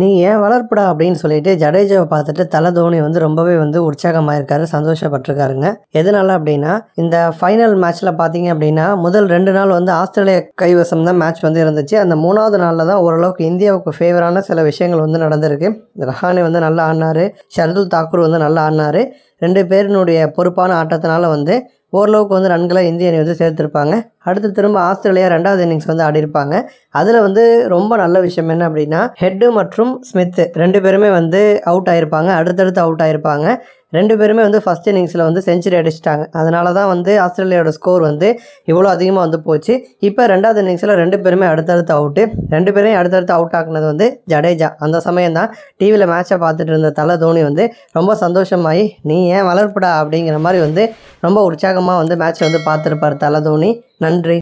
நீ ஏன் வளர்ப்புடா அப்படின்னு சொல்லிட்டு ஜடேஜாவை பார்த்துட்டு தலை தோனி வந்து ரொம்பவே வந்து உற்சாகமாக இருக்காரு சந்தோஷப்பட்டிருக்காருங்க எதனால அப்படின்னா இந்த ஃபைனல் மேட்ச்சில் பார்த்தீங்க அப்படின்னா முதல் ரெண்டு நாள் வந்து ஆஸ்திரேலிய கைவசம் தான் மேட்ச் வந்து இருந்துச்சு அந்த மூணாவது நாளில் தான் ஓரளவுக்கு இந்தியாவுக்கு ஃபேவரான சில விஷயங்கள் வந்து நடந்திருக்கு ரஹானி வந்து நல்லா ஆடினார் ஷர்துல் தாக்கூர் வந்து நல்லா ஆடினார் ரெண்டு பேரினுடைய பொறுப்பான ஆட்டத்தினால வந்து ஓரளவுக்கு வந்து ரன்களை இந்திய அணி வந்து சேர்த்துருப்பாங்க அடுத்து திரும்ப ஆஸ்திரேலியா ரெண்டாவது இன்னிங்ஸ் வந்து ஆடிருப்பாங்க அதில் வந்து ரொம்ப நல்ல விஷயம் என்ன அப்படின்னா ஹெட்டு மற்றும் ஸ்மித்து ரெண்டு பேருமே வந்து அவுட் ஆயிருப்பாங்க அடுத்தடுத்து அவுட் ஆயிருப்பாங்க ரெண்டு பேருமே வந்து ஃபஸ்ட் இன்னிங்ஸில் வந்து செஞ்சுரி அடிச்சிட்டாங்க அதனால தான் வந்து ஆஸ்திரேலியாவோட ஸ்கோர் வந்து இவ்வளோ அதிகமாக வந்து போச்சு இப்போ ரெண்டாவது இன்னிங்ஸில் ரெண்டு பேருமே அடுத்தடுத்து அவுட்டு ரெண்டு பேரையும் அடுத்தடுத்து அவுட் ஆக்குனது வந்து ஜடேஜா அந்த சமயம் தான் டிவியில் மேட்சை பார்த்துட்டு இருந்த தலை தோனி வந்து ரொம்ப சந்தோஷமாகி நீ ஏன் வளர்ப்புடா அப்படிங்கிற மாதிரி வந்து ரொம்ப உற்சாகமாக வந்து மேட்சை வந்து பார்த்துருப்பார் தலை தோனி நன்றி